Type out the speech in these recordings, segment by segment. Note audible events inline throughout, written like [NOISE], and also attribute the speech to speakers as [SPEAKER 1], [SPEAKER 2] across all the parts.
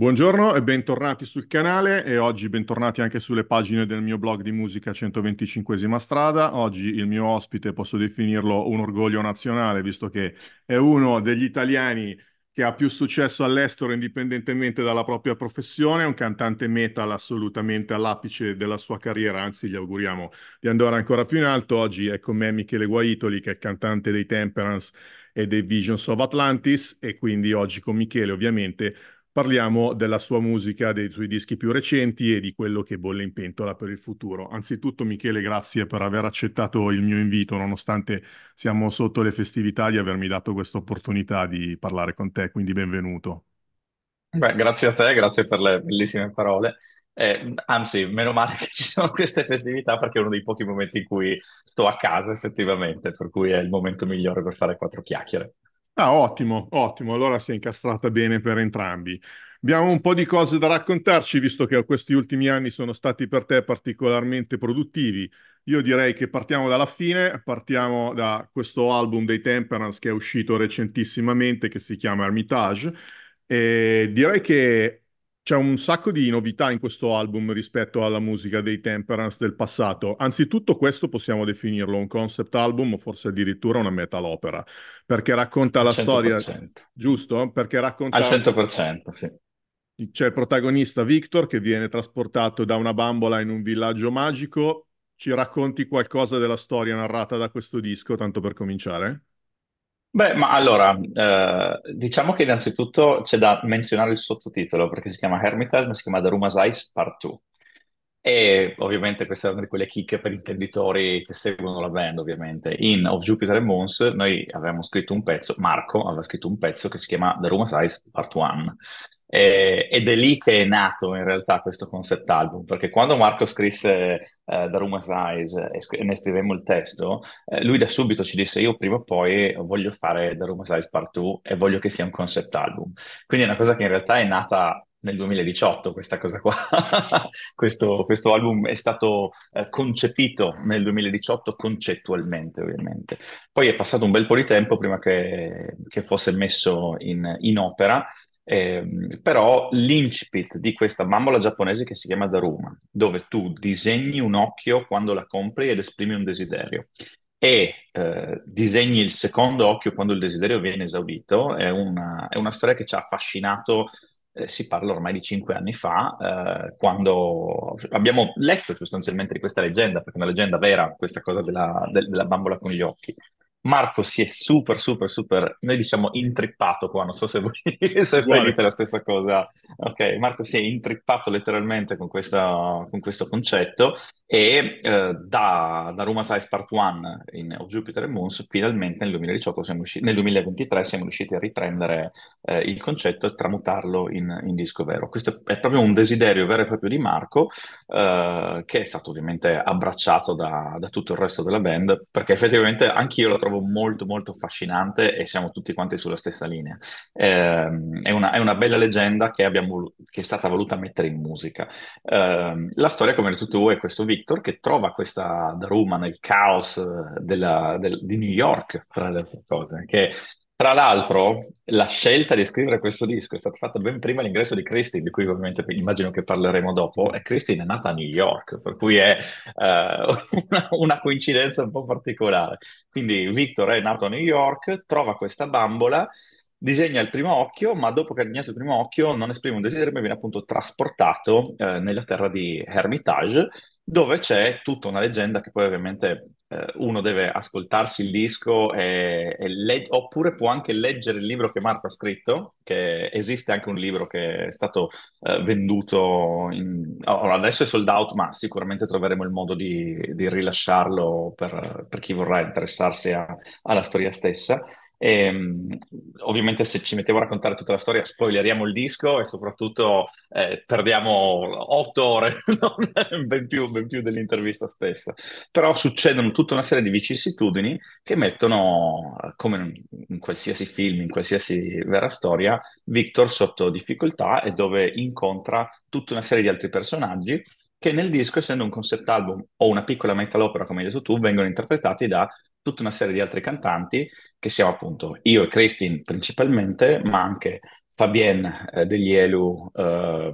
[SPEAKER 1] Buongiorno e bentornati sul canale e oggi bentornati anche sulle pagine del mio blog di musica 125 strada. Oggi il mio ospite posso definirlo un orgoglio nazionale visto che è uno degli italiani che ha più successo all'estero indipendentemente dalla propria professione, è un cantante metal assolutamente all'apice della sua carriera, anzi gli auguriamo di andare ancora più in alto. Oggi è con me Michele Guaitoli che è il cantante dei Temperance e dei Visions of Atlantis e quindi oggi con Michele ovviamente Parliamo della sua musica, dei suoi dischi più recenti e di quello che bolle in pentola per il futuro. Anzitutto, Michele, grazie per aver accettato il mio invito, nonostante siamo sotto le festività, di avermi dato questa opportunità di parlare con te, quindi benvenuto.
[SPEAKER 2] Beh, grazie a te, grazie per le bellissime parole. Eh, anzi, meno male che ci sono queste festività perché è uno dei pochi momenti in cui sto a casa effettivamente, per cui è il momento migliore per fare quattro chiacchiere.
[SPEAKER 1] Ah, ottimo, ottimo. Allora si è incastrata bene per entrambi. Abbiamo un po' di cose da raccontarci, visto che questi ultimi anni sono stati per te particolarmente produttivi. Io direi che partiamo dalla fine, partiamo da questo album dei Temperance che è uscito recentissimamente, che si chiama Hermitage. E direi che c'è un sacco di novità in questo album rispetto alla musica dei Temperance del passato. Anzitutto questo possiamo definirlo un concept album o forse addirittura una metal opera, perché racconta la 100%. storia... Giusto? Perché racconta... Al 100%,
[SPEAKER 2] sì.
[SPEAKER 1] C'è il protagonista Victor che viene trasportato da una bambola in un villaggio magico. Ci racconti qualcosa della storia narrata da questo disco, tanto per cominciare?
[SPEAKER 2] Beh, ma allora, eh, diciamo che innanzitutto c'è da menzionare il sottotitolo, perché si chiama Hermitage, ma si chiama The Rumas Ice Part 2. E ovviamente questa è una di quelle chicche per intenditori che seguono la band, ovviamente. In Of Jupiter and Moons noi avevamo scritto un pezzo, Marco aveva scritto un pezzo che si chiama The Rumas Ice Part 1, eh, ed è lì che è nato in realtà questo concept album, perché quando Marco scrisse eh, da Room Size e, sc- ne scrivemmo il testo, eh, lui da subito ci disse io prima o poi voglio fare The Room Size Part 2 e voglio che sia un concept album. Quindi è una cosa che in realtà è nata nel 2018 questa cosa qua. [LAUGHS] questo, questo, album è stato eh, concepito nel 2018 concettualmente, ovviamente. Poi è passato un bel po' di tempo prima che, che fosse messo in, in opera eh, però l'incipit di questa bambola giapponese che si chiama Daruma, dove tu disegni un occhio quando la compri ed esprimi un desiderio e eh, disegni il secondo occhio quando il desiderio viene esaudito, è una, è una storia che ci ha affascinato eh, si parla ormai di cinque anni fa, eh, quando abbiamo letto sostanzialmente di questa leggenda, perché è una leggenda vera, questa cosa della, de- della bambola con gli occhi. Marco si è super, super, super, noi diciamo intrippato qua, non so se voi, [LAUGHS] se voi dite la stessa cosa. Ok, Marco si è intrippato letteralmente con, questa, con questo concetto e eh, da, da Roma Size Part 1 in Of Jupiter e Moons finalmente nel 2018 siamo riusciti, nel 2023 siamo riusciti a riprendere eh, il concetto e tramutarlo in, in, disco vero. Questo è proprio un desiderio vero e proprio di Marco eh, che è stato ovviamente abbracciato da, da tutto il resto della band perché effettivamente anch'io la trovo trovo molto molto affascinante e siamo tutti quanti sulla stessa linea. Eh, è, una, è, una, bella leggenda che, abbiamo, che, è stata voluta mettere in musica. Eh, la storia, come hai detto tu, è questo Victor che trova questa Daruma nel caos eh, della, del, di New York, tra le altre cose, che tra l'altro, la scelta di scrivere questo disco è stata fatta ben prima dell'ingresso di Christine, di cui ovviamente immagino che parleremo dopo, e Christine è nata a New York, per cui è uh, [LAUGHS] una, coincidenza un po' particolare. Quindi Victor è nato a New York, trova questa bambola, disegna il primo occhio, ma dopo che ha disegnato il primo occhio non esprime un desiderio, ma viene appunto trasportato uh, nella terra di Hermitage, dove c'è tutta una leggenda che poi ovviamente eh, uno deve ascoltarsi il disco e, e le- oppure può anche leggere il libro che Marco ha scritto, che esiste anche un libro che è stato eh, venduto, in... allora, adesso è sold out, ma sicuramente troveremo il modo di, di rilasciarlo per, per, chi vorrà interessarsi a, alla storia stessa. E, ehm, ovviamente se ci mettiamo a raccontare tutta la storia spoileriamo il disco e soprattutto eh, perdiamo otto ore, [LAUGHS] ben, più, ben, più, dell'intervista stessa. Però succedono tutta una serie di vicissitudini che mettono, come in qualsiasi film, in qualsiasi vera storia, Victor sotto difficoltà e dove incontra tutta una serie di altri personaggi che nel disco, essendo un concept album o una piccola metal opera, come hai detto tu, vengono interpretati da tutta una serie di altri cantanti, che siamo appunto io e Christine principalmente, ma anche Fabienne eh, degli Elu eh,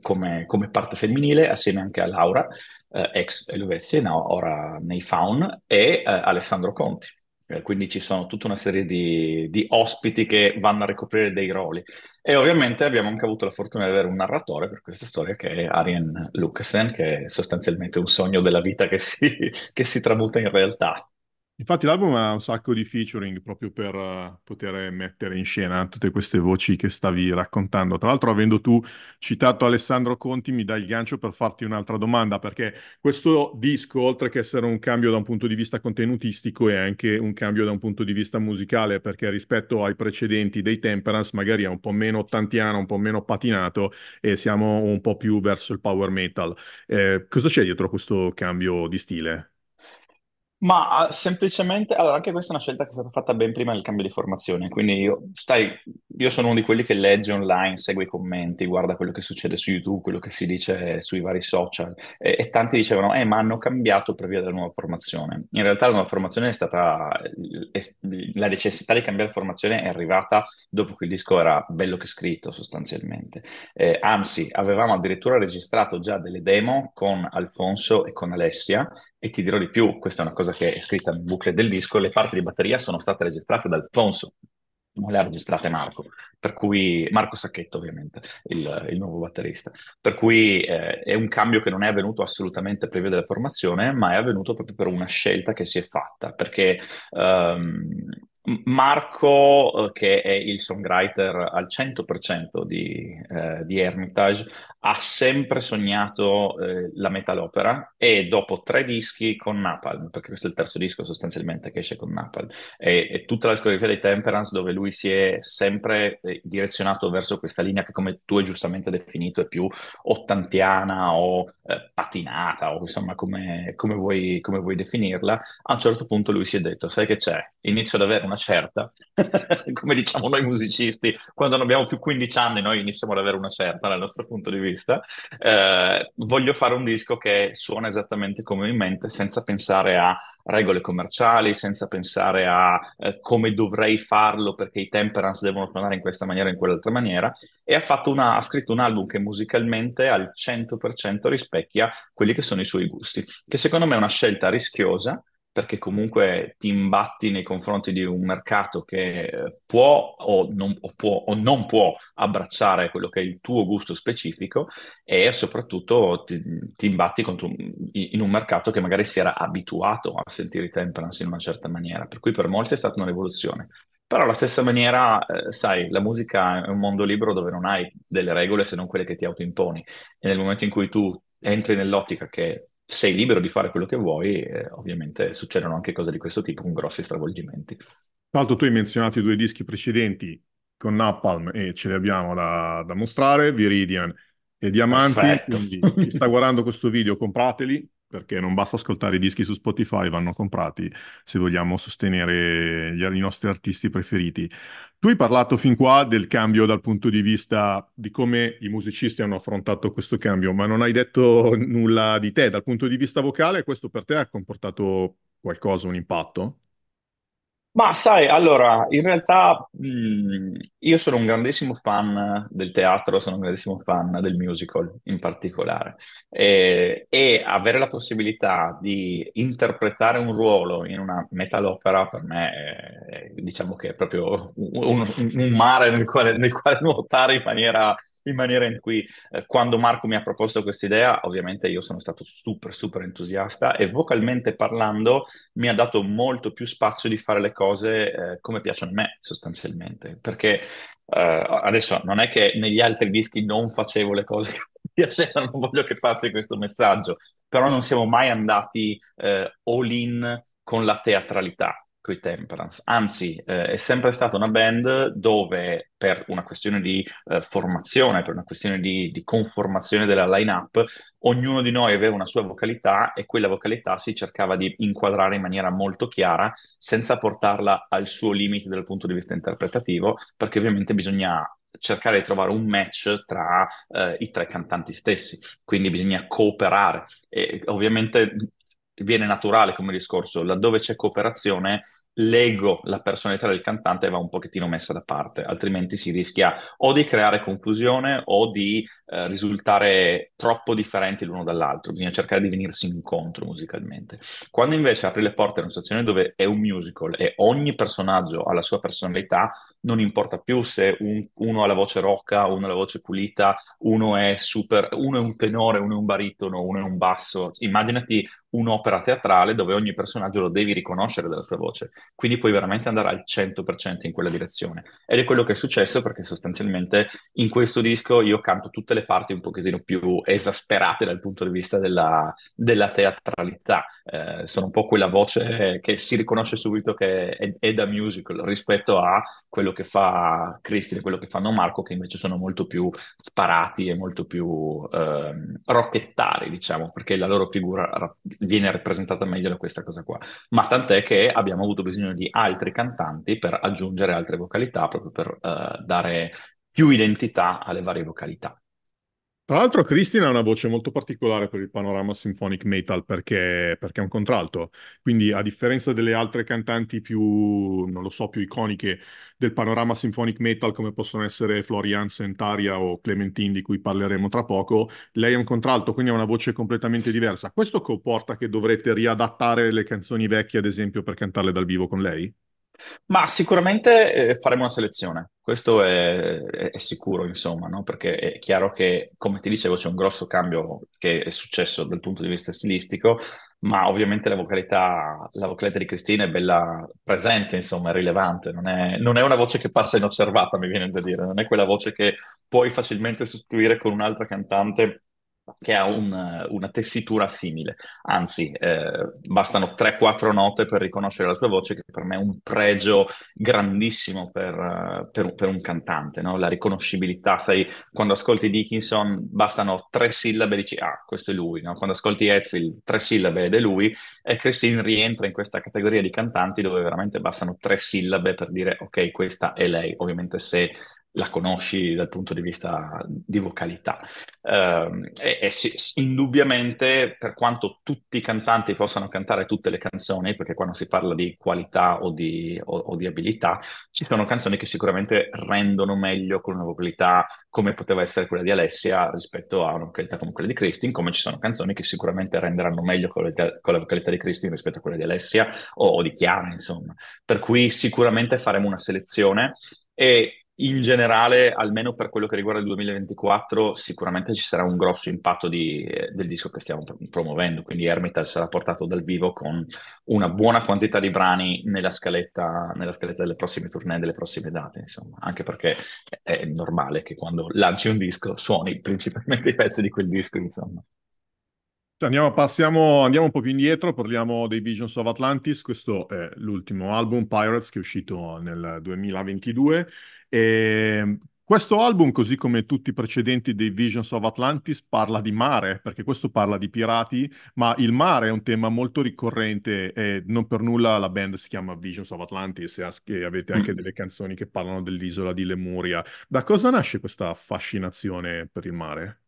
[SPEAKER 2] come, come, parte femminile, assieme anche a Laura, eh, ex Eluvezia, no, ora nei Faun, e eh, Alessandro Conti. Eh, quindi ci sono tutta una serie di, di, ospiti che vanno a ricoprire dei ruoli. E ovviamente abbiamo anche avuto la fortuna di avere un narratore per questa storia che è Arjen Lucassen, che è sostanzialmente un sogno della vita che si, [LAUGHS] che si tramuta in realtà. Infatti
[SPEAKER 1] l'album ha un sacco di featuring proprio per eh, poter mettere in scena tutte queste voci che stavi raccontando. Tra l'altro, avendo tu citato Alessandro Conti, mi dai il gancio per farti un'altra domanda, perché questo disco, oltre che essere un cambio da un punto di vista contenutistico, è anche un cambio da un punto di vista musicale, perché rispetto ai precedenti dei Temperance magari è un po' meno ottantiano, un po' meno patinato e siamo un po' più verso il power metal. Eh, cosa c'è dietro questo cambio di stile?
[SPEAKER 2] Ma ah, semplicemente, allora anche questa è una scelta che è stata fatta ben prima del cambio di formazione, quindi io, stai, io sono uno di quelli che legge online, segue i commenti, guarda quello che succede su YouTube, quello che si dice sui vari social e, e tanti dicevano, eh ma hanno cambiato per via della nuova formazione. In realtà la nuova formazione è stata, è, la necessità di cambiare formazione è arrivata dopo che il disco era bello che scritto sostanzialmente. Eh, anzi, avevamo addirittura registrato già delle demo con Alfonso e con Alessia e ti dirò di più, questa è una cosa che è scritta nel bucle del disco, le parti di batteria sono state registrate da Alfonso, non le ha registrate Marco, per cui Marco Sacchetto ovviamente, il, il nuovo batterista, per cui eh, è un cambio che non è avvenuto assolutamente previa della formazione, ma è avvenuto proprio per una scelta che si è fatta, perché... Um, Marco, eh, che è il songwriter al 100% di, eh, di, Hermitage, ha sempre sognato eh, la metalopera e dopo tre dischi con Napalm, perché questo è il terzo disco sostanzialmente che esce con Napalm, e, tutta la discografia dei Temperance dove lui si è sempre eh, direzionato verso questa linea che come tu hai giustamente definito è più ottantiana o eh, patinata o insomma come, come, vuoi, come vuoi definirla, a un certo punto lui si è detto sai che c'è? Inizio ad avere una certa, [LAUGHS] come diciamo noi musicisti, quando non abbiamo più 15 anni noi iniziamo ad avere una certa dal nostro punto di vista, eh, voglio fare un disco che suona esattamente come ho in mente, senza pensare a regole commerciali, senza pensare a eh, come dovrei farlo perché i temperance devono suonare in questa maniera o in quell'altra maniera, e ha, una, ha scritto un album che musicalmente al 100% rispecchia quelli che sono i suoi gusti, che secondo me è una scelta rischiosa, perché comunque ti imbatti nei confronti di un mercato che eh, può o non, o può, o non può abbracciare quello che è il tuo gusto specifico e soprattutto ti, ti imbatti un, in un mercato che magari si era abituato a sentire i temperance in una certa maniera, per cui per molti è stata una rivoluzione. Però alla stessa maniera, eh, sai, la musica è un mondo libero dove non hai delle regole se non quelle che ti autoimponi. E nel momento in cui tu entri nell'ottica che sei libero di fare quello che vuoi, eh, ovviamente succedono anche cose di questo tipo con grossi stravolgimenti.
[SPEAKER 1] Tra l'altro tu hai menzionato i due dischi precedenti con Napalm e ce li abbiamo da, da mostrare, Viridian e Diamanti, quindi chi sta guardando questo video comprateli, perché non basta ascoltare i dischi su Spotify, vanno comprati se vogliamo sostenere gli, i nostri artisti preferiti. Tu hai parlato fin qua del cambio dal punto di vista di come i musicisti hanno affrontato questo cambio, ma non hai detto nulla di te. Dal punto di vista vocale, questo per te ha comportato qualcosa, un impatto?
[SPEAKER 2] Ma sai, allora, in realtà mh, mhmm, io sono un grandissimo fan del teatro, sono un grandissimo fan del musical in particolare e, eh, e avere la possibilità di interpretare un ruolo in una metalopera per me è, diciamo che è proprio un, un mare nel quale, nel quale, nuotare in maniera, in maniera in cui eh, quando Marco mi ha proposto questa idea, ovviamente io sono stato super super entusiasta e vocalmente parlando mi ha dato molto più spazio di fare le cose cose eh, come piacciono a me sostanzialmente, perché eh, adesso non è che negli altri dischi non facevo le cose [LAUGHS] che piacevano, non voglio che passi questo messaggio, però non siamo mai andati eh, all in con la teatralità, coi Temperance. Anzi, eh, è sempre stata una band dove per una questione di eh, formazione, per una questione di, di conformazione della line-up, ognuno di noi aveva una sua vocalità e quella vocalità si cercava di inquadrare in maniera molto chiara, senza portarla al suo limite dal punto di vista interpretativo, perché ovviamente bisogna cercare di trovare un match tra eh, i tre cantanti stessi, quindi bisogna cooperare. E ovviamente viene naturale come discorso, laddove c'è cooperazione l'ego, la personalità del cantante va un pochettino messa da parte, altrimenti si rischia o di creare confusione o di eh, risultare troppo differenti l'uno dall'altro, bisogna cercare di venirsi incontro musicalmente. Quando invece apri le porte a una situazione dove è un musical e ogni personaggio ha la sua personalità, non importa più se un, uno ha la voce rocca, uno ha la voce pulita, uno è super, uno è un tenore, uno è un baritono, uno è un basso, immaginati un'opera teatrale dove ogni personaggio lo devi riconoscere dalla sua voce quindi puoi veramente andare al 100% in quella direzione. Ed è quello che è successo perché sostanzialmente in questo disco io canto tutte le parti un pochettino più esasperate dal punto di vista della, della teatralità. Eh, sono un po' quella voce che si riconosce subito che è, è da musical rispetto a quello che fa Cristina, quello che fanno Marco, che invece sono molto più sparati e molto più eh, rocchettari, diciamo, perché la loro figura viene rappresentata meglio da questa cosa qua. Ma tant'è che abbiamo avuto bisogno bisogno di altri cantanti per aggiungere altre vocalità, proprio per eh, dare più identità alle varie vocalità.
[SPEAKER 1] Tra l'altro Cristina ha una voce molto particolare per il panorama symphonic metal perché, perché, è un contralto, quindi a differenza delle altre cantanti più, non lo so, più iconiche del panorama symphonic metal come possono essere Florian Sentaria o Clementine di cui parleremo tra poco, lei è un contralto, quindi ha una voce completamente diversa. Questo comporta che dovrete riadattare le canzoni vecchie ad esempio per cantarle dal vivo con lei?
[SPEAKER 2] Ma sicuramente eh, faremo una selezione, questo è, è, è sicuro, insomma, no? perché è chiaro che, come ti dicevo, c'è un grosso cambio che è successo dal punto di vista stilistico, ma ovviamente la vocalità, la vocalità di Cristina è bella presente, insomma, è rilevante, non è, non è, una voce che passa inosservata, mi viene da dire, non è quella voce che puoi facilmente sostituire con un'altra cantante che ha un, una tessitura simile. Anzi, eh, bastano 3-4 note per riconoscere la sua voce, che per me è un pregio grandissimo per, eh, per, per un cantante, no? la riconoscibilità. Sai, quando ascolti Dickinson bastano tre sillabe e dici, ah, questo è lui. No? Quando ascolti Hetfield, tre sillabe ed è lui. E Christine rientra in questa categoria di cantanti dove veramente bastano tre sillabe per dire, ok, questa è lei. Ovviamente se la conosci dal punto di vista di vocalità. Ehm, e, e sì, indubbiamente, per quanto tutti i cantanti possano cantare tutte le canzoni, perché quando si parla di qualità o di, o, o di abilità, ci sono canzoni che sicuramente rendono meglio con una vocalità come poteva essere quella di Alessia rispetto a una vocalità come quella di Christine, come ci sono canzoni che sicuramente renderanno meglio con la, con la vocalità di Christine rispetto a quella di Alessia o, o di Chiara, insomma. Per cui sicuramente faremo una selezione e in generale, almeno per quello che riguarda il 2024, sicuramente ci sarà un grosso impatto di, eh, del disco che stiamo promuovendo, quindi Hermitage sarà portato dal vivo con una buona quantità di brani nella scaletta, nella scaletta delle prossime tournée, delle prossime date, insomma, anche perché è normale che quando lanci un disco suoni principalmente i pezzi di quel disco, insomma.
[SPEAKER 1] Andiamo, passiamo, andiamo un po' più indietro, parliamo dei Visions of Atlantis, questo è l'ultimo album Pirates che è uscito nel 2022 e ehm, questo album, così come tutti i precedenti dei Visions of Atlantis, parla di mare, perché questo parla di pirati, ma il mare è un tema molto ricorrente e non per nulla la band si chiama Visions of Atlantis e avete anche mm. delle canzoni che parlano dell'isola di Lemuria. Da cosa nasce questa fascinazione per il mare?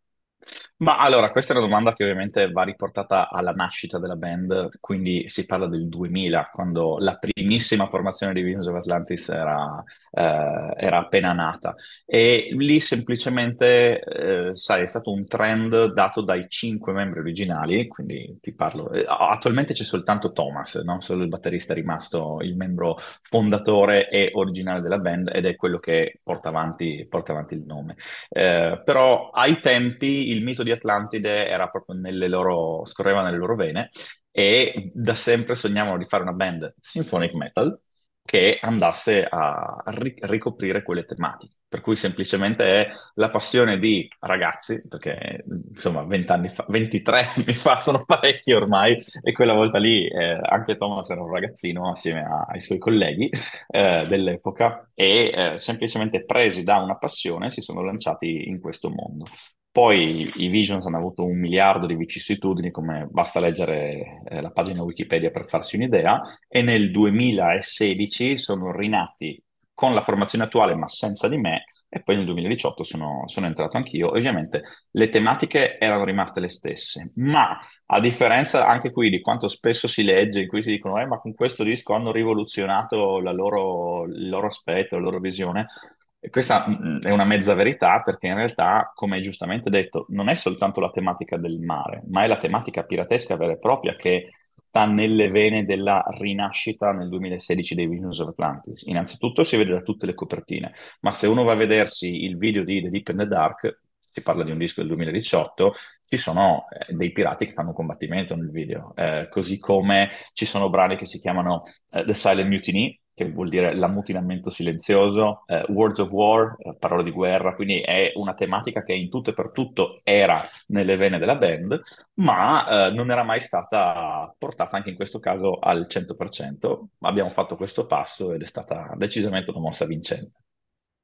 [SPEAKER 2] Ma allora, questa è una domanda che ovviamente va riportata alla nascita della band, quindi si parla del 2000, quando la primissima formazione di Venus of Atlantis era, eh, era, appena nata. E lì semplicemente, eh, sai, è stato un trend dato dai cinque membri originali, quindi ti parlo... Eh, attualmente c'è soltanto Thomas, no? solo il batterista è rimasto il membro fondatore e originale della band ed è quello che porta avanti, porta avanti il nome. Eh, però ai tempi il mito di Atlantide era proprio nelle loro, scorreva nelle loro vene e da sempre sognavano di fare una band symphonic metal che andasse a ri- ricoprire quelle tematiche. Per cui semplicemente è la passione di ragazzi, perché insomma 20 anni fa, 23 [LAUGHS] anni fa sono parecchi ormai, e quella volta lì eh, anche Thomas era un ragazzino assieme a, ai suoi colleghi eh, dell'epoca e eh, semplicemente presi da una passione si sono lanciati in questo mondo. Poi i Visions hanno avuto un miliardo di vicissitudini, come basta leggere eh, la pagina Wikipedia per farsi un'idea, e nel 2016 sono rinati con la formazione attuale ma senza di me, e poi nel 2018 sono, sono entrato anch'io. Ovviamente le tematiche erano rimaste le stesse, ma a differenza anche qui di quanto spesso si legge, in cui si dicono, eh, ma con questo disco hanno rivoluzionato loro, il loro aspetto, la loro visione, questa mm, mm, è una mezza verità perché in realtà, come hai giustamente detto, non è soltanto la tematica del mare, ma è la tematica piratesca vera e propria che sta nelle vene della rinascita nel 2016 dei Visions of Atlantis. Innanzitutto si vede da tutte le copertine, ma se uno va a vedersi il video di The Deep and the Dark, si parla di un disco del 2018, ci sono eh, dei pirati che fanno combattimento nel video, eh, così come ci sono brani che si chiamano eh, The Silent Mutiny, che vuol dire l'ammutinamento silenzioso, eh, Words of War, eh, parole di guerra, quindi è una tematica che in tutto e per tutto era nelle vene della band, ma eh, non era mai stata portata anche in questo caso al 100%. Abbiamo fatto questo passo ed è stata decisamente una mossa vincente.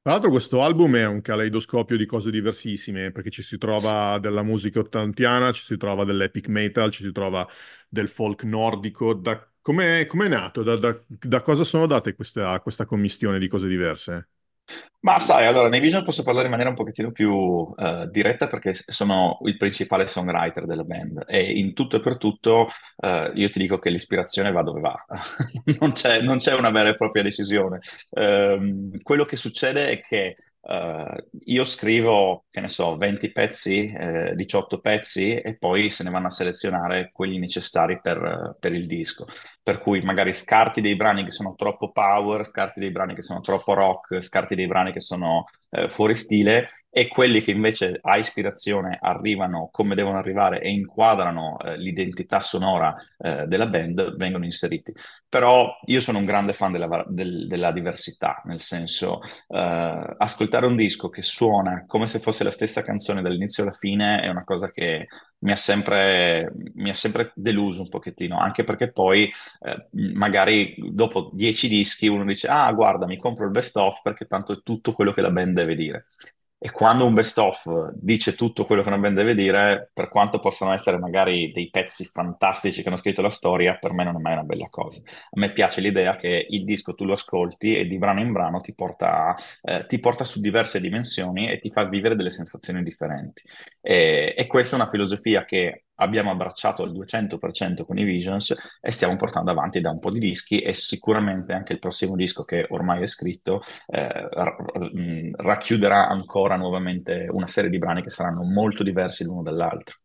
[SPEAKER 1] Tra l'altro questo album è un caleidoscopio di cose diversissime, perché ci si trova della musica ottantiana, ci si trova dell'epic metal, ci si trova del folk nordico, da come è nato? Da, da, da, cosa sono date questa, questa commistione di cose diverse?
[SPEAKER 2] Ma sai, allora, nei Vision posso parlare in maniera un pochettino più uh, diretta perché sono il principale songwriter della band e in tutto e per tutto uh, io ti dico che l'ispirazione va dove va, [LAUGHS] non, c'è, non, c'è, una vera e propria decisione. Um, quello che succede è che Uh, io scrivo, che ne so, 20 pezzi, eh, 18 pezzi e poi se ne vanno a selezionare quelli necessari per, per, il disco. Per cui magari scarti dei brani che sono troppo power, scarti dei brani che sono troppo rock, scarti dei brani che sono eh, fuori stile e quelli che invece a ispirazione arrivano come devono arrivare e inquadrano eh, l'identità sonora eh, della band vengono inseriti. Però io sono un grande fan della, del, della diversità, nel senso eh, ascoltare un disco che suona come se fosse la stessa canzone dall'inizio alla fine è una cosa che mi ha sempre, mi ha sempre deluso un pochettino, anche perché poi eh, magari dopo dieci dischi uno dice ah guarda mi compro il best of perché tanto è tutto quello che la band deve dire. E quando un best of dice tutto quello che una band deve dire, per quanto possano essere magari dei pezzi fantastici che hanno scritto la storia, per me non è mai una bella cosa. A me piace l'idea che il disco tu lo ascolti e di brano in brano ti porta, eh, ti porta su diverse dimensioni e ti fa vivere delle sensazioni differenti. E, e questa è una filosofia che abbiamo abbracciato al 200% con i Visions e stiamo portando avanti da un po' di dischi e sicuramente anche il prossimo disco che ormai è scritto eh, mm, racchiuderà ancora nuovamente una serie di brani che saranno molto diversi l'uno dall'altro.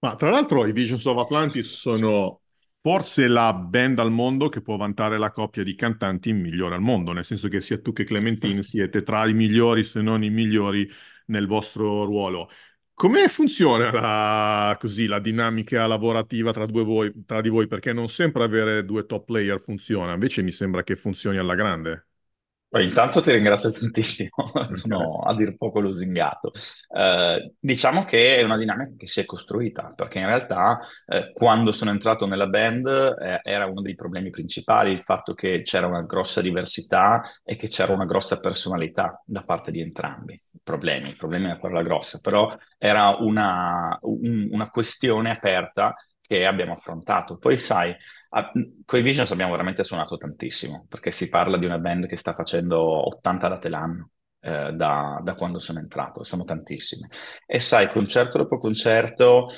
[SPEAKER 1] Ma tra l'altro i Visions of Atlantis sono forse la band al mondo che può vantare la coppia di cantanti migliore al mondo, nel senso che sia tu che Clementine siete tra i migliori se non i migliori nel vostro ruolo. Come funziona la, così, la dinamica lavorativa tra, voi, tra, di voi? Perché non sempre avere due top player funziona, invece mi sembra che funzioni alla grande.
[SPEAKER 2] Beh, intanto ti ringrazio tantissimo, sono [LAUGHS] a dir poco lusingato. Eh, diciamo che è una dinamica che si è costruita, perché in realtà eh, quando sono entrato nella band eh, era uno dei problemi principali il fatto che c'era una grossa diversità e che c'era una grossa personalità da parte di entrambi problemi, problemi è una parola grossa, però era una, un, una questione aperta che abbiamo affrontato. Poi sai, a, i Visions abbiamo veramente suonato tantissimo, perché si parla di una band che sta facendo 80 date l'anno. Eh, da, da quando sono entrato, sono tantissime. E sai, concerto dopo concerto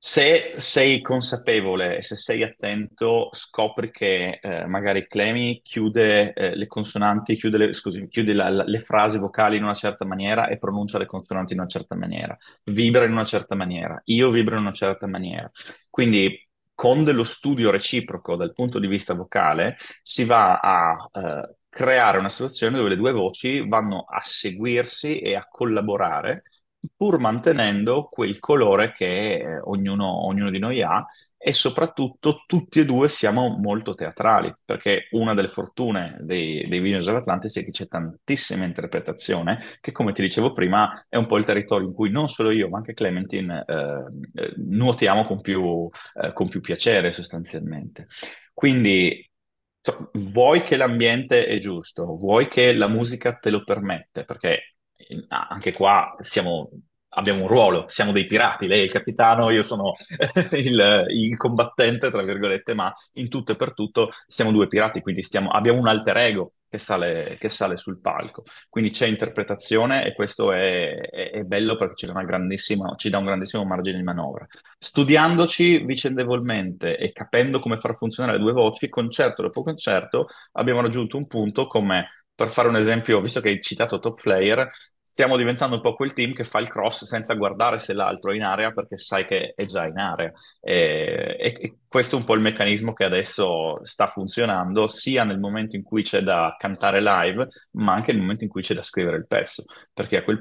[SPEAKER 2] se sei consapevole e se sei attento, scopri che eh, magari Clemi chiude eh, le consonanti, chiude, le, scusi, chiude la, la, le frasi vocali in una certa maniera e pronuncia le consonanti in una certa maniera, vibra in una certa maniera, io vibro in una certa maniera. Quindi con dello studio reciproco dal punto di vista vocale si va a eh, creare una situazione dove le due voci vanno a seguirsi e a collaborare pur mantenendo quel colore che eh, ognuno, ognuno, di noi ha e soprattutto tutti e due siamo molto teatrali, perché una delle fortune dei, dei video dell'Atlantis è che c'è tantissima interpretazione, che come ti dicevo prima è un po' il territorio in cui non solo io ma anche Clementine eh, eh, nuotiamo con più, eh, con più piacere sostanzialmente. Quindi vuoi che l'ambiente è giusto, vuoi che la musica te lo permette, perché Ah, anche qua siamo, abbiamo un ruolo, siamo dei pirati, lei è il capitano, io sono [LAUGHS] il, il, combattente, tra virgolette, ma in tutto e per tutto siamo due pirati, quindi stiamo, abbiamo un alter ego che sale, che sale, sul palco. Quindi c'è interpretazione e questo è, è, è bello perché ci dà, ci dà, un grandissimo margine di manovra. Studiandoci vicendevolmente e capendo come far funzionare le due voci, concerto dopo concerto, abbiamo raggiunto un punto come per fare un esempio, visto che hai citato top player, stiamo diventando un po' quel team che fa il cross senza guardare se l'altro è in area perché sai che è già in area. E, e, questo è un po' il meccanismo che adesso sta funzionando sia nel momento in cui c'è da cantare live, ma anche nel momento in cui c'è da scrivere il pezzo. Perché quel,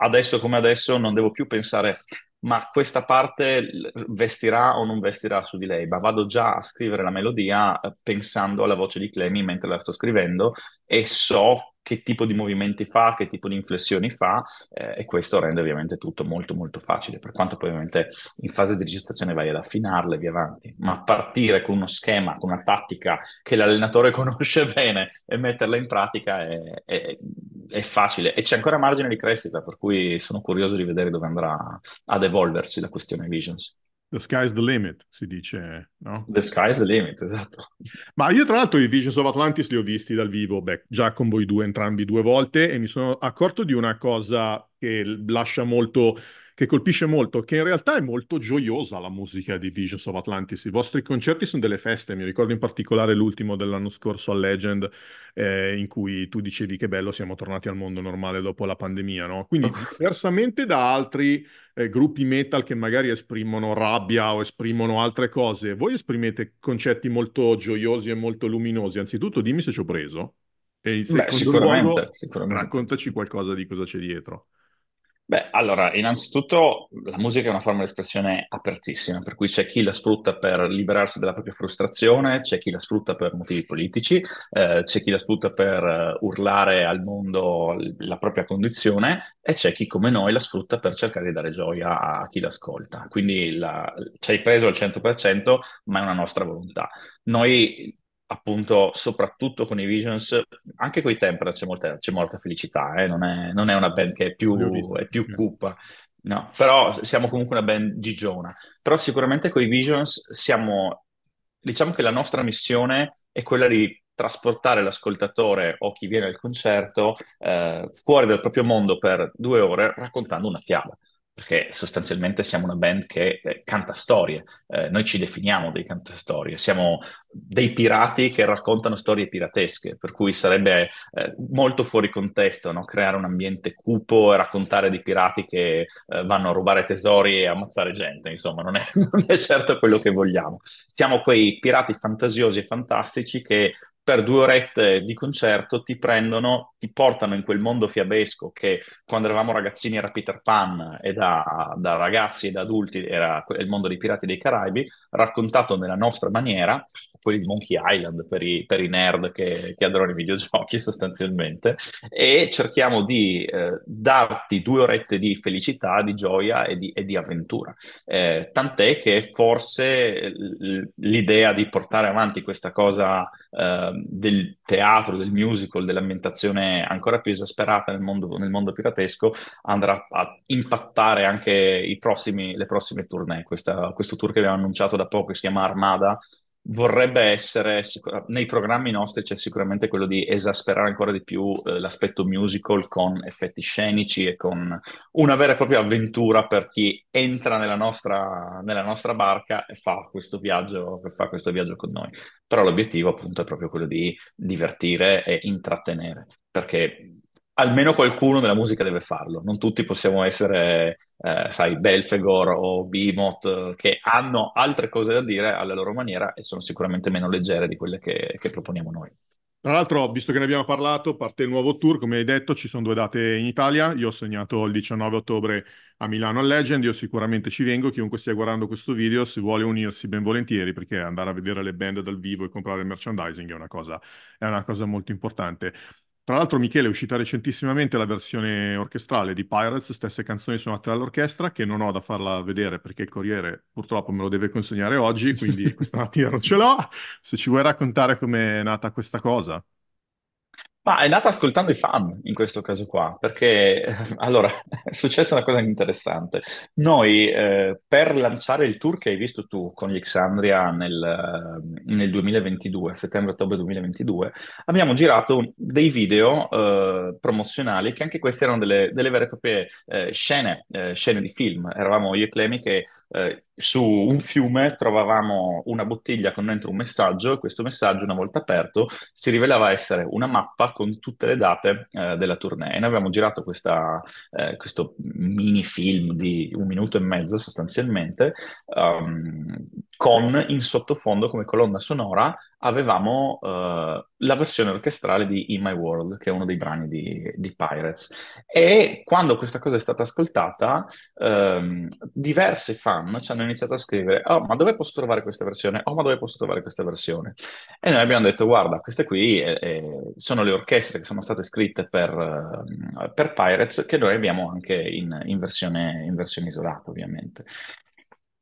[SPEAKER 2] adesso come adesso non devo più pensare ma questa parte vestirà o non vestirà su di lei, ma vado già a scrivere la melodia eh, pensando alla voce di Clemi mentre la sto scrivendo e so che tipo di movimenti fa, che tipo di inflessioni fa eh, e questo rende ovviamente tutto molto molto facile, per quanto poi ovviamente in fase di registrazione vai ad affinarle via avanti, ma partire con uno schema, con una tattica che l'allenatore [LAUGHS] conosce bene e metterla in pratica è, è, è facile e c'è ancora margine di crescita, per cui sono curioso di vedere dove andrà ad evolversi la questione Visions.
[SPEAKER 1] The sky's the limit, si dice, no? The sky's the limit, esatto. Ma io tra l'altro i Visions of Atlantis li ho visti dal vivo, beh, già con voi due entrambi due volte e mi sono accorto di una cosa che lascia molto che colpisce molto, che in realtà è molto gioiosa la musica di Visions of Atlantis. I vostri concerti sono delle feste, mi ricordo in particolare l'ultimo dell'anno scorso a Legend, eh, in cui tu dicevi che bello siamo tornati al mondo normale dopo la pandemia, no? Quindi diversamente da altri eh, gruppi metal che magari esprimono rabbia o esprimono altre cose, voi esprimete concetti molto gioiosi e molto luminosi. Anzitutto dimmi se ci ho preso. E se Beh, sicuramente, luogo, sicuramente.
[SPEAKER 2] raccontaci qualcosa di cosa c'è dietro. Beh, allora, innanzitutto la musica è una forma di espressione apertissima, per cui c'è chi la sfrutta per liberarsi dalla propria frustrazione, c'è chi la sfrutta per motivi politici, eh, c'è chi la sfrutta per eh, urlare al mondo la propria condizione e c'è chi come noi la sfrutta per cercare di dare gioia a chi l'ascolta. Quindi la, ci hai preso al 100%, ma è una nostra volontà. Noi appunto, soprattutto con i Visions, anche con i Tempera c'è, molta, c'è molta felicità, eh? non, è, non, è, una band che è più, è più cupa, no, però siamo comunque una band gigiona. Però sicuramente con i Visions siamo, diciamo che la nostra missione è quella di trasportare l'ascoltatore o chi viene al concerto eh, fuori dal proprio mondo per due ore raccontando una fiaba perché sostanzialmente siamo una band che eh, canta storie, eh, noi ci definiamo dei cantastorie, siamo dei pirati che raccontano storie piratesche, per cui sarebbe eh, molto fuori contesto no? creare un ambiente cupo e raccontare di pirati che eh, vanno a rubare tesori e ammazzare gente, insomma, non è, [LAUGHS] non è certo quello che vogliamo. Siamo quei pirati fantasiosi e fantastici che per due orette di concerto ti prendono, ti portano in quel mondo fiabesco che quando eravamo ragazzini era Peter Pan e da, da ragazzi e da adulti era il mondo dei pirati dei Caraibi, raccontato nella nostra maniera quelli di Monkey Island per i, per i nerd che, che adorano i videogiochi [LAUGHS] sostanzialmente, e cerchiamo di eh, darti due orette di felicità, di gioia e di, e di avventura. Eh, tant'è che forse l'idea di portare avanti questa cosa eh, del teatro, del musical, dell'ambientazione ancora più esasperata nel mondo, nel mondo piratesco andrà a impattare anche prossimi, le prossime tournée. Questa, questo tour che abbiamo annunciato da poco si chiama Armada, vorrebbe essere, nei programmi nostri c'è sicuramente quello di esasperare ancora di più eh, l'aspetto musical con effetti scenici e con una vera e propria avventura per chi entra nella nostra, nella nostra barca e fa questo, viaggio, fa questo viaggio con noi. Però l'obiettivo appunto è proprio quello di divertire e intrattenere, perché almeno qualcuno della musica deve farlo. Non tutti possiamo essere, eh, sai, Belfegor o Bimot, eh, che hanno altre cose da dire alla loro maniera e sono sicuramente meno leggere di quelle che, che proponiamo noi.
[SPEAKER 1] Tra l'altro, visto che ne abbiamo parlato, parte il nuovo tour, come hai detto, ci sono due date in Italia, io ho segnato il 19 ottobre a Milano a Legend, io sicuramente ci vengo, chiunque stia guardando questo video, se vuole unirsi ben volentieri, perché andare a vedere le band dal vivo e comprare il merchandising è una cosa, è una cosa molto importante. Tra l'altro, Michele, è uscita recentissimamente la versione orchestrale di Pirates, stesse canzoni suonate dall'orchestra, che non ho da farla vedere perché il Corriere purtroppo me lo deve consegnare oggi, quindi [LAUGHS] questa mattina non ce l'ho. Se ci vuoi raccontare com'è nata questa cosa.
[SPEAKER 2] Ma è nata ascoltando i fan in questo caso qua, perché [LAUGHS] allora [LAUGHS] è successa una cosa interessante. Noi eh, per lanciare il tour che hai visto tu con gli Xandria nel, eh, nel 2022, settembre-ottobre 2022, abbiamo girato dei video eh, promozionali che anche queste erano delle, delle vere e proprie eh, scene, eh, scene di film. Eravamo io e Clemi che eh, su un fiume trovavamo una bottiglia con dentro un messaggio e questo messaggio una volta aperto si rivelava essere una mappa con tutte le date eh, della tournée e noi abbiamo girato questa, eh, questo mini film di un minuto e mezzo sostanzialmente um, con in sottofondo come colonna sonora avevamo eh, la versione orchestrale di In My World, che è uno dei brani di, di Pirates. E quando questa cosa è stata ascoltata, ehm, diverse fan ci hanno iniziato a scrivere: Oh, ma dove posso trovare questa versione? Oh, ma dove posso trovare questa versione? E noi abbiamo detto: Guarda, queste qui eh, eh sono le orchestre che sono state scritte per, ehm, per Pirates, che noi abbiamo anche in, in, versione, in versione isolata, ovviamente.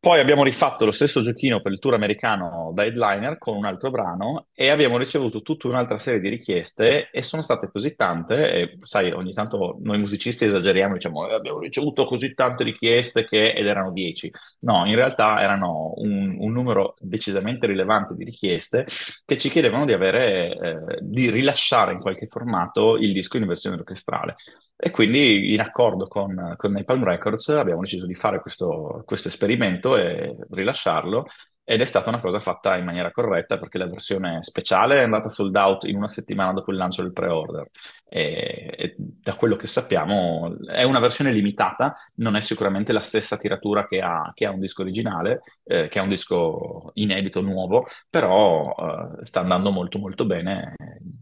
[SPEAKER 2] Poi abbiamo rifatto lo stesso giochino per il tour americano da headliner con un altro brano e abbiamo ricevuto tutta un'altra serie di richieste e sono state così tante, e sai, ogni tanto noi musicisti esageriamo, diciamo eh, abbiamo ricevuto così tante richieste che... ed erano dieci. No, in realtà erano un, un, numero decisamente rilevante di richieste che ci chiedevano di avere, eh, di rilasciare in qualche formato il disco in versione orchestrale. E quindi in accordo con, con Napalm Records abbiamo deciso di fare questo, questo esperimento e rilasciarlo ed è stata una cosa fatta in maniera corretta perché la versione speciale è andata sold out in una settimana dopo il lancio del pre-order e, e da quello che sappiamo è una versione limitata, non è sicuramente la stessa tiratura che ha, che ha un disco originale, eh, che ha un disco inedito nuovo, però eh, sta andando molto molto bene,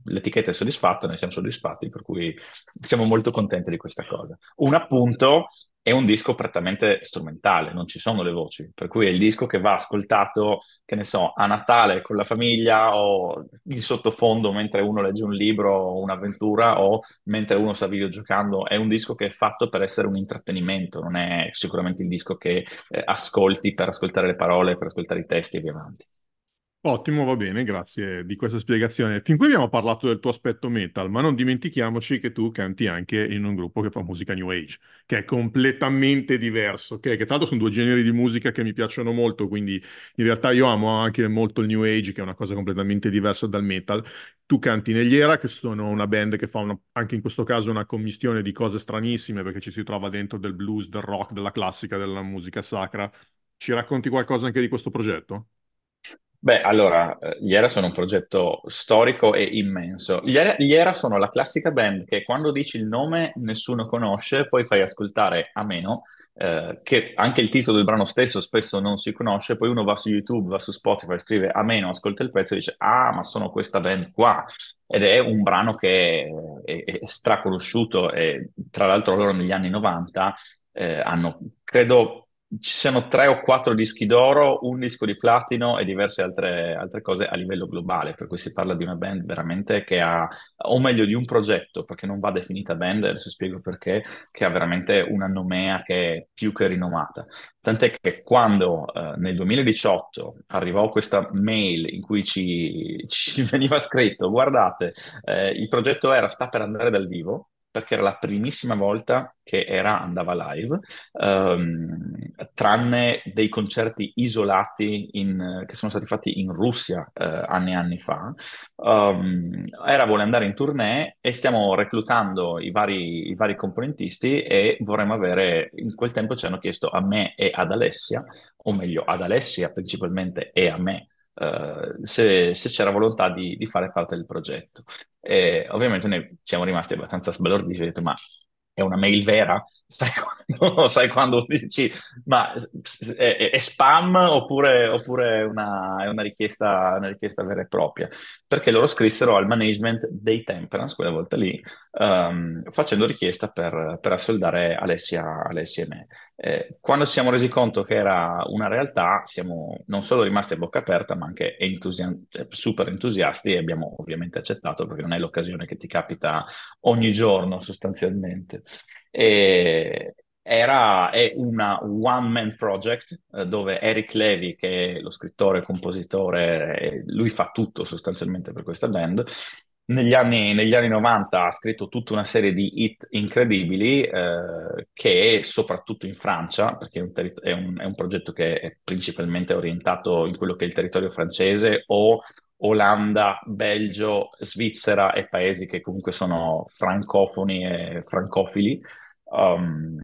[SPEAKER 2] l'etichetta è soddisfatta, noi siamo soddisfatti, per cui siamo molto contenti di questa cosa. Un appunto è un disco prettamente strumentale, non ci sono le voci, per cui è il disco che va ascoltato, che ne so, a Natale con la famiglia o in sottofondo mentre uno legge un libro o un'avventura o mentre uno sta videogiocando, è un disco che è fatto per essere un intrattenimento, non è sicuramente il disco che eh, ascolti per ascoltare le parole, per ascoltare i testi e via avanti.
[SPEAKER 1] Ottimo, va bene, grazie di questa spiegazione. Fin qui abbiamo parlato del tuo aspetto metal, ma non dimentichiamoci che tu canti anche in un gruppo che fa musica New Age, che è completamente diverso, okay? che tra l'altro sono due generi di musica che mi piacciono molto, quindi in realtà io amo anche molto il New Age, che è una cosa completamente diversa dal metal. Tu canti negli Era, che sono una band che fa una, anche in questo caso una commissione di cose stranissime, perché ci si trova dentro del blues, del rock, della classica, della musica sacra. Ci racconti qualcosa anche di questo progetto?
[SPEAKER 2] Beh, allora, eh, gli Era sono un progetto storico e immenso. Gli Era, gli Era sono la classica band che quando dici il nome nessuno conosce, poi fai ascoltare a meno, eh, che anche il titolo del brano stesso spesso non si conosce, poi uno va su YouTube, va su Spotify, scrive a meno, ascolta il pezzo e dice ah, ma sono questa band qua. Ed è un brano che è, è, è straconosciuto e tra l'altro loro negli anni 90 eh, hanno, credo, ci siano tre o quattro dischi d'oro, un disco di platino e diverse altre, altre, cose a livello globale, per cui si parla di una band veramente che ha, o meglio di un progetto, perché non va definita band, adesso spiego perché, che ha veramente una nomea che è più che rinomata. Tant'è che quando eh, nel 2018 arrivò questa mail in cui ci, [LAUGHS] ci veniva scritto, guardate, eh, il progetto era sta per andare dal vivo, perché era la primissima volta che era andava live, um, tranne dei concerti isolati in, che sono stati fatti in Russia uh, anni e anni fa. Um, era vuole andare in tournée e stiamo reclutando i vari, i vari, componentisti e vorremmo avere, in quel tempo ci hanno chiesto a me e ad Alessia, o meglio ad Alessia principalmente e a me, eh, se, se, c'era volontà di, di, fare parte del progetto. E ovviamente noi siamo rimasti abbastanza sbalorditi, ho detto, ma è una mail vera? [LAUGHS] Sai quando, sai quando dici, ma è, è spam oppure, oppure una, è una richiesta, una richiesta, vera e propria? Perché loro scrissero al management dei Temperance, quella volta lì, um, facendo richiesta per, per assoldare Alessia, Alessia e me. Eh, quando ci siamo resi conto che era una realtà, siamo non solo rimasti a bocca aperta, ma anche entusian- eh, super entusiasti e abbiamo ovviamente accettato perché non è l'occasione che ti capita ogni giorno sostanzialmente. E era, è una one-man project eh, dove Eric Levy, che è lo scrittore, compositore, eh, lui fa tutto sostanzialmente per questa band, negli anni, negli anni 90 ha scritto tutta una serie di hit incredibili eh, che soprattutto in Francia, perché è un, terri- è, un, è un, progetto che è principalmente orientato in quello che è il territorio francese o Olanda, Belgio, Svizzera e paesi che comunque sono francofoni e francofili. Um,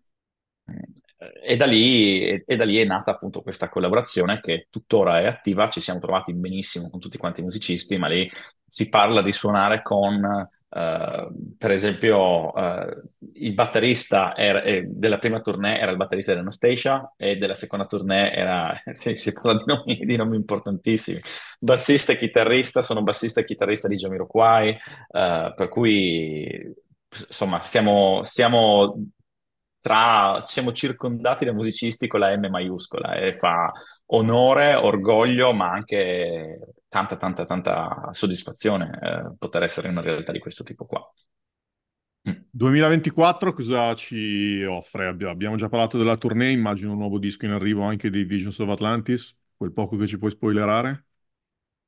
[SPEAKER 2] eh, e da, lì, e da, lì, è nata appunto questa collaborazione che tuttora è attiva, ci siamo trovati benissimo con tutti quanti i musicisti, ma lì si parla di suonare con Uh, per esempio, uh, il batterista era, eh, della prima tournée era il batterista di Anastasia e della seconda tournée era, [LAUGHS] si parla di nomi, di nomi importantissimi, bassista e chitarrista, sono bassista e chitarrista di Jamiroquai, uh, per cui insomma siamo, siamo tra, siamo circondati da musicisti con la M maiuscola e fa onore, orgoglio, ma anche tanta, tanta, tanta soddisfazione eh, poter essere in una realtà di questo tipo qua.
[SPEAKER 1] 2024 mm. cosa ci offre? Abbiamo già parlato della tournée, immagino un nuovo disco in arrivo anche dei Visions of Atlantis, quel poco che ci puoi spoilerare?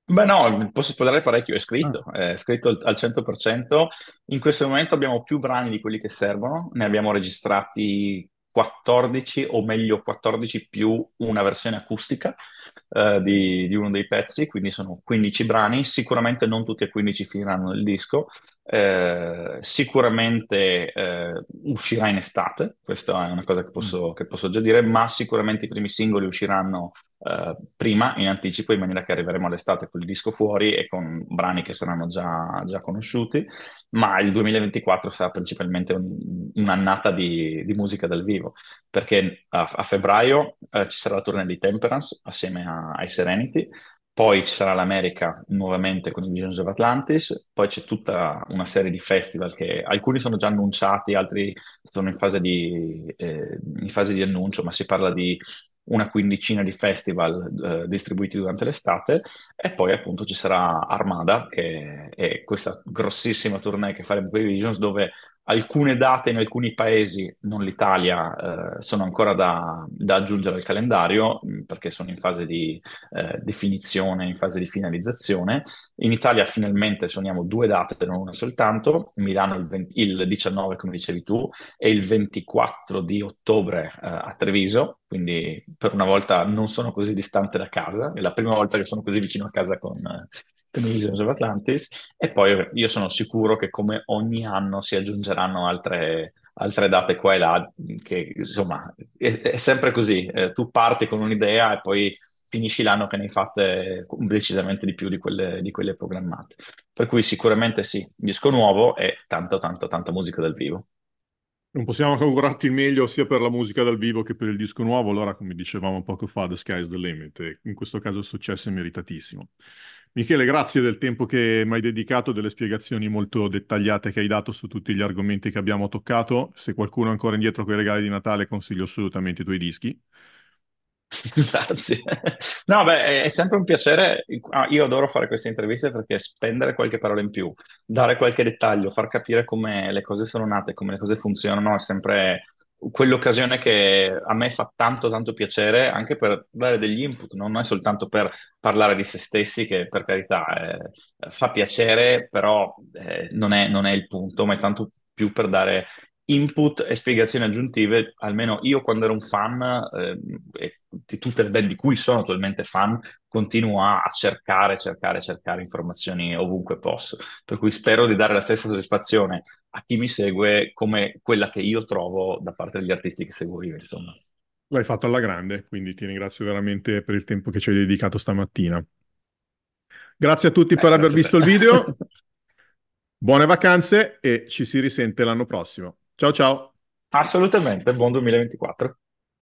[SPEAKER 2] Beh no, posso spoilerare parecchio, è scritto, Ah, è scritto al, 100%. In questo momento abbiamo più brani di quelli che servono, ne abbiamo registrati 14 o meglio 14 più una versione acustica eh, di, di uno dei pezzi, quindi sono 15 brani, sicuramente non tutti e 15 finiranno nel disco, eh, sicuramente eh, uscirà in estate, questa è una cosa che mm. posso, che posso, già dire, ma sicuramente i primi singoli usciranno eh, prima, in anticipo, in maniera che arriveremo all'estate con il disco fuori e con brani che saranno già, già conosciuti, ma il 2024 sarà principalmente un, un'annata di, di, musica dal vivo, perché a, a febbraio eh, ci sarà la tournée di Temperance assieme a, ai Serenity, poi ci sarà l'America nuovamente con i Visions of Atlantis, poi c'è tutta una serie di festival che alcuni sono già annunciati, altri sono in fase di, eh, in fase di annuncio, ma si parla di una quindicina di festival eh, distribuiti durante l'estate e poi appunto ci sarà Armada che è questa grossissima tournée che faremo con i Visions dove Alcune date in alcuni paesi, non l'Italia, eh, sono ancora da, da, aggiungere al calendario mm, perché sono in fase di eh, definizione, in fase di finalizzazione. In Italia finalmente suoniamo due date, non una soltanto, Milano il, 20, il 19, come dicevi tu, e il 24 di ottobre eh, a Treviso, quindi per una volta non sono così distante da casa, è la prima volta che sono così vicino a casa con, eh, Televisione Sopra Atlantis e poi io sono sicuro che come ogni anno si aggiungeranno altre, altre date qua e là, che insomma è, è sempre così, eh, tu parti con un'idea e poi finisci l'anno che ne hai fatte decisamente di più di quelle, di quelle programmate. Per cui sicuramente sì, disco nuovo e tanto, tanto, tanta musica dal vivo.
[SPEAKER 1] Non possiamo augurarti il meglio sia per la musica dal vivo che per il disco nuovo, allora come dicevamo poco fa, The Sky is the Limit, in questo caso il successo è meritatissimo. Michele, grazie del tempo che mi hai dedicato, delle spiegazioni molto dettagliate che hai dato su tutti gli argomenti che abbiamo toccato. Se qualcuno è ancora indietro con i regali di Natale, consiglio assolutamente i tuoi dischi.
[SPEAKER 2] [LAUGHS] Grazie. No, beh, è sempre un piacere. Ah, io adoro fare queste interviste perché spendere qualche parola in più, dare qualche dettaglio, far capire come le cose sono nate, come le cose funzionano, è sempre quell'occasione che a me fa tanto tanto piacere anche per dare degli input, non è soltanto per parlare di se stessi che per carità eh, fa piacere, però eh, non, è, non, è, il punto, ma è tanto più per dare input e spiegazioni aggiuntive, almeno io quando ero un fan, eh, e di tutte le band di cui sono attualmente fan, continuo a cercare, cercare, cercare informazioni ovunque posso. Per cui spero di dare la stessa soddisfazione a chi mi segue come quella che io trovo da parte degli artisti che seguo io, insomma.
[SPEAKER 1] L'hai fatto alla grande, quindi ti ringrazio veramente per il tempo che ci hai dedicato stamattina. Grazie a tutti Beh, per aver visto per... il video. [LAUGHS] Buone vacanze e ci si risente l'anno prossimo. Ciao ciao. Assolutamente, buon 2024.